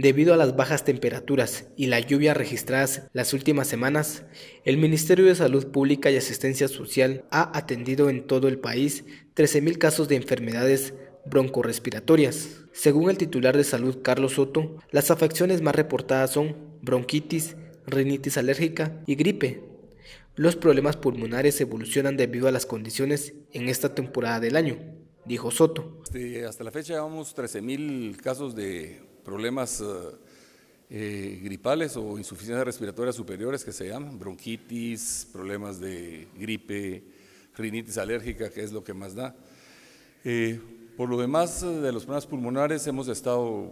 Debido a las bajas temperaturas y la lluvia registradas las últimas semanas, el Ministerio de Salud Pública y Asistencia Social ha atendido en todo el país 13.000 casos de enfermedades broncorespiratorias. Según el titular de salud Carlos Soto, las afecciones más reportadas son bronquitis, rinitis alérgica y gripe. Los problemas pulmonares evolucionan debido a las condiciones en esta temporada del año, dijo Soto. Este, hasta la fecha llevamos 13.000 casos de problemas eh, eh, gripales o insuficiencias respiratorias superiores que se llaman, bronquitis, problemas de gripe, rinitis alérgica, que es lo que más da. Eh, por lo demás, de los problemas pulmonares hemos estado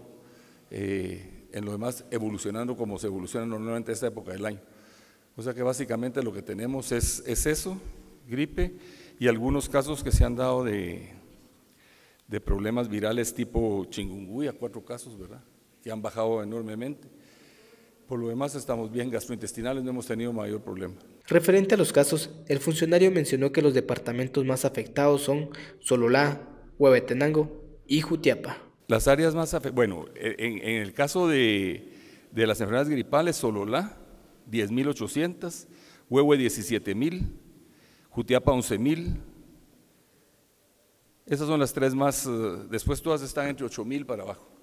en lo demás evolucionando como se evoluciona normalmente esta época del año. O sea que básicamente lo que tenemos es, es eso, gripe, y algunos casos que se han dado de, de problemas virales tipo chingunguya, cuatro casos, ¿verdad? Que han bajado enormemente. Por lo demás estamos bien, gastrointestinales no hemos tenido mayor problema. Referente a los casos, el funcionario mencionó que los departamentos más afectados son Sololá, Huevetenango y Jutiapa. Las áreas más afectadas, bueno, e-, en, el caso de, de, las enfermedades gripales, Sololá, 10.800, diecisiete 17.000, Jutiapa 11.000, esas son las tres más, eh, después todas están entre ocho mil para abajo.